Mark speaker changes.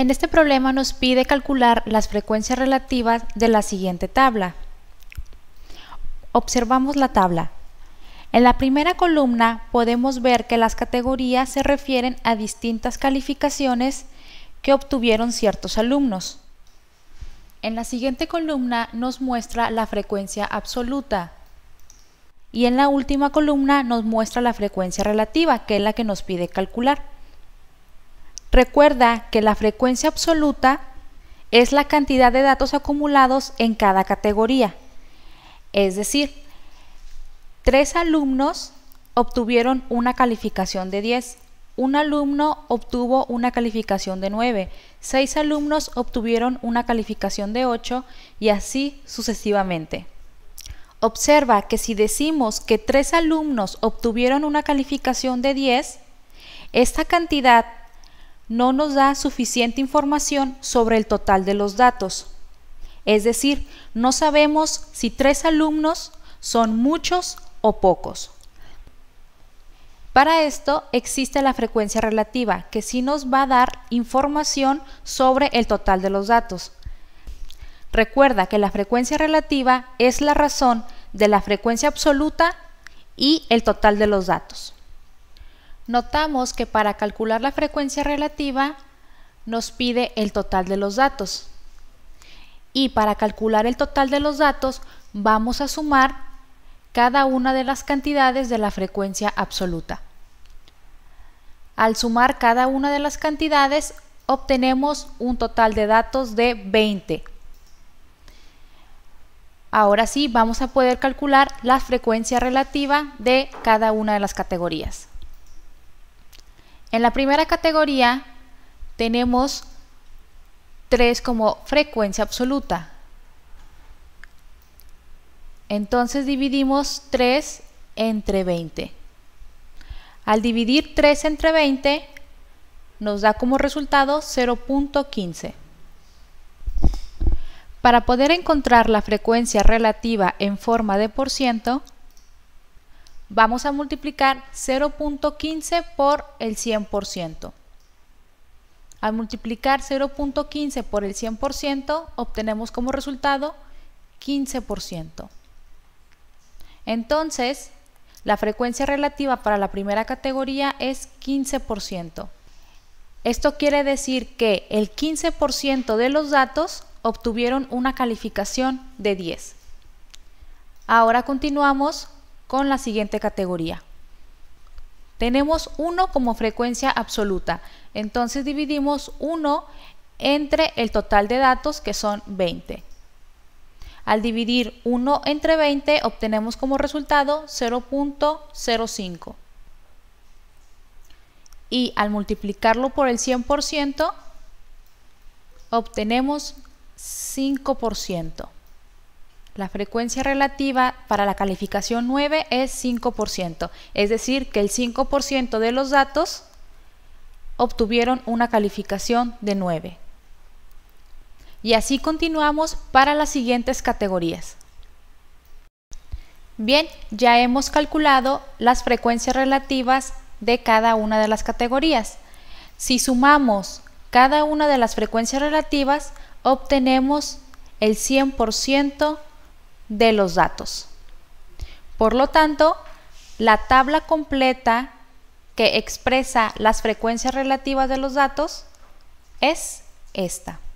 Speaker 1: En este problema nos pide calcular las frecuencias relativas de la siguiente tabla. Observamos la tabla. En la primera columna podemos ver que las categorías se refieren a distintas calificaciones que obtuvieron ciertos alumnos. En la siguiente columna nos muestra la frecuencia absoluta y en la última columna nos muestra la frecuencia relativa, que es la que nos pide calcular. Recuerda que la frecuencia absoluta es la cantidad de datos acumulados en cada categoría. Es decir, tres alumnos obtuvieron una calificación de 10, un alumno obtuvo una calificación de 9, seis alumnos obtuvieron una calificación de 8 y así sucesivamente. Observa que si decimos que tres alumnos obtuvieron una calificación de 10, esta cantidad no nos da suficiente información sobre el total de los datos. Es decir, no sabemos si tres alumnos son muchos o pocos. Para esto existe la frecuencia relativa, que sí nos va a dar información sobre el total de los datos. Recuerda que la frecuencia relativa es la razón de la frecuencia absoluta y el total de los datos notamos que para calcular la frecuencia relativa nos pide el total de los datos. Y para calcular el total de los datos vamos a sumar cada una de las cantidades de la frecuencia absoluta. Al sumar cada una de las cantidades obtenemos un total de datos de 20. Ahora sí vamos a poder calcular la frecuencia relativa de cada una de las categorías. En la primera categoría tenemos 3 como frecuencia absoluta. Entonces dividimos 3 entre 20. Al dividir 3 entre 20 nos da como resultado 0.15. Para poder encontrar la frecuencia relativa en forma de por ciento, vamos a multiplicar 0.15 por el 100%. Al multiplicar 0.15 por el 100%, obtenemos como resultado 15%. Entonces, la frecuencia relativa para la primera categoría es 15%. Esto quiere decir que el 15% de los datos obtuvieron una calificación de 10. Ahora continuamos con la siguiente categoría. Tenemos 1 como frecuencia absoluta, entonces dividimos 1 entre el total de datos que son 20. Al dividir 1 entre 20 obtenemos como resultado 0.05 y al multiplicarlo por el 100% obtenemos 5%. La frecuencia relativa para la calificación 9 es 5%, es decir, que el 5% de los datos obtuvieron una calificación de 9. Y así continuamos para las siguientes categorías. Bien, ya hemos calculado las frecuencias relativas de cada una de las categorías. Si sumamos cada una de las frecuencias relativas, obtenemos el 100% de los datos. Por lo tanto, la tabla completa que expresa las frecuencias relativas de los datos es esta.